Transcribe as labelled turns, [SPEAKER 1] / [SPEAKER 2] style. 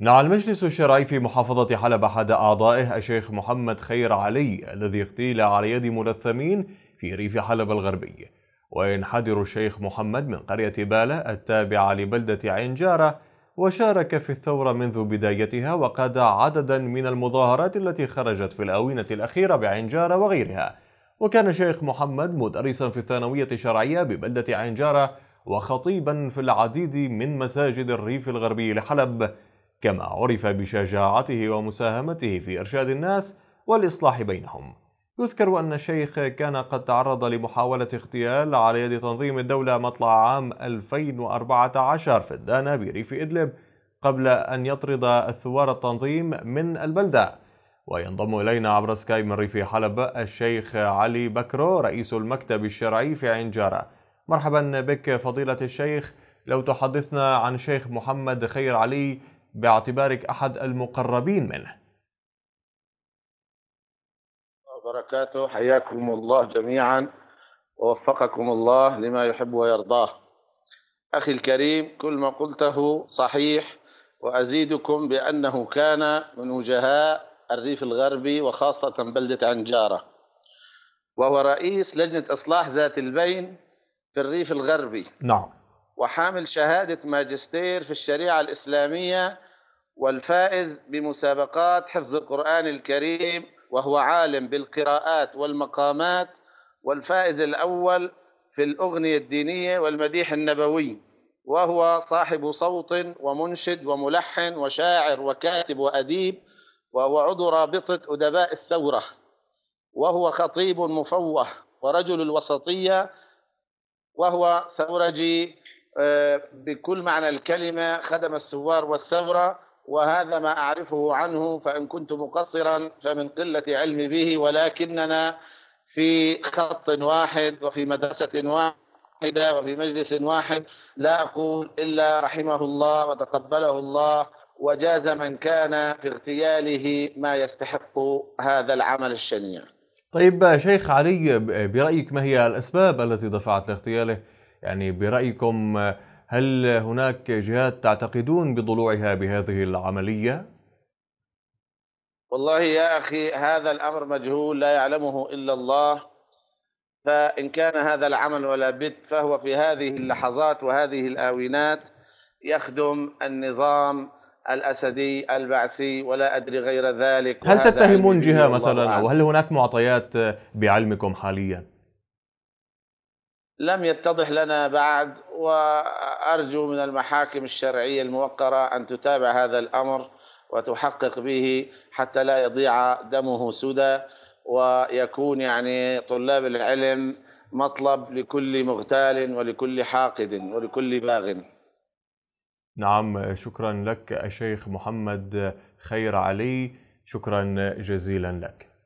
[SPEAKER 1] نعى المجلس الشرعي في محافظة حلب أحد أعضائه الشيخ محمد خير علي الذي اغتيل على يد ملثمين في ريف حلب الغربي وينحدر الشيخ محمد من قرية بالة التابعة لبلدة جارة وشارك في الثورة منذ بدايتها وقاد عددا من المظاهرات التي خرجت في الآونة الأخيرة جارة وغيرها وكان الشيخ محمد مدرسا في الثانوية الشرعية ببلدة جارة وخطيبا في العديد من مساجد الريف الغربي لحلب كما عرف بشجاعته ومساهمته في إرشاد الناس والإصلاح بينهم يذكر أن الشيخ كان قد تعرض لمحاولة اغتيال على يد تنظيم الدولة مطلع عام 2014 في الدانا بريف إدلب قبل أن يطرد الثوار التنظيم من البلدة وينضم إلينا عبر سكاي من ريف حلب الشيخ علي بكرو رئيس المكتب الشرعي في عين جارة مرحبا بك فضيلة الشيخ لو تحدثنا عن شيخ محمد خير علي باعتبارك أحد المقربين منه
[SPEAKER 2] وبركاته حياكم الله جميعا ووفقكم الله لما يحب ويرضاه أخي الكريم كل ما قلته صحيح وأزيدكم بأنه كان من وجهاء الريف الغربي وخاصة بلدة عنجارة وهو رئيس لجنة إصلاح ذات البين في الريف الغربي نعم وحامل شهادة ماجستير في الشريعة الإسلامية والفائز بمسابقات حفظ القرآن الكريم وهو عالم بالقراءات والمقامات والفائز الأول في الأغنية الدينية والمديح النبوي وهو صاحب صوت ومنشد وملحن وشاعر وكاتب وأديب وهو عضو رابطة أدباء الثورة وهو خطيب مفوه ورجل الوسطية وهو ثورجي آه، بكل معنى الكلمة خدم الثوار والثورة وهذا ما أعرفه عنه فإن كنت مقصرا فمن قلة علمي به ولكننا في خط واحد وفي مدرسة واحدة وفي مجلس واحد لا أقول إلا رحمه الله وتقبله الله وجاز من كان في اغتياله ما يستحق هذا العمل الشنيع
[SPEAKER 1] طيب شيخ علي برأيك ما هي الأسباب التي دفعت لاغتياله يعني برأيكم هل هناك جهات تعتقدون بضلوعها بهذه العملية؟
[SPEAKER 2] والله يا أخي هذا الأمر مجهول لا يعلمه إلا الله فإن كان هذا العمل ولا بد فهو في هذه اللحظات وهذه الآونات يخدم النظام الأسدي البعثي ولا أدري غير ذلك هل تتهمون جهة مثلا أو هل
[SPEAKER 1] هناك معطيات بعلمكم حاليا؟
[SPEAKER 2] لم يتضح لنا بعد وأرجو من المحاكم الشرعية الموقرة أن تتابع هذا الأمر وتحقق به حتى لا يضيع دمه سدى ويكون يعني طلاب العلم مطلب لكل مغتال ولكل حاقد ولكل باغ
[SPEAKER 1] نعم شكرا لك الشيخ محمد خير علي شكرا جزيلا لك